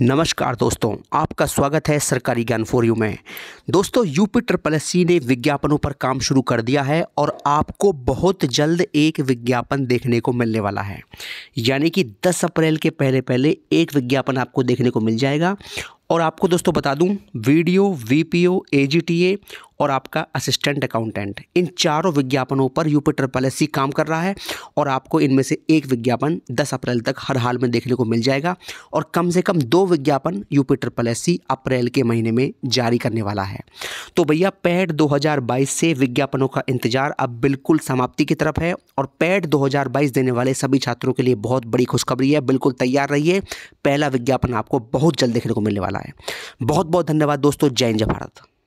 नमस्कार दोस्तों आपका स्वागत है सरकारी ज्ञान फॉर यू में दोस्तों यूपी ट्रिपल एस सी ने विज्ञापनों पर काम शुरू कर दिया है और आपको बहुत जल्द एक विज्ञापन देखने को मिलने वाला है यानी कि 10 अप्रैल के पहले पहले एक विज्ञापन आपको देखने को मिल जाएगा और आपको दोस्तों बता दूं वीडियो वीपीओ एजीटीए और आपका असिस्टेंट अकाउंटेंट इन चारों विज्ञापनों पर यूपी ट्रिपल एस काम कर रहा है और आपको इनमें से एक विज्ञापन 10 अप्रैल तक हर हाल में देखने को मिल जाएगा और कम से कम दो विज्ञापन यूपी ट्रिपल एस अप्रैल के महीने में जारी करने वाला है तो भैया पैड 2022 से विज्ञापनों का इंतजार अब बिल्कुल समाप्ति की तरफ है और पैड 2022 देने वाले सभी छात्रों के लिए बहुत बड़ी खुशखबरी है बिल्कुल तैयार रहिए पहला विज्ञापन आपको बहुत जल्द देखने को मिलने वाला है बहुत बहुत धन्यवाद दोस्तों जय जय भारत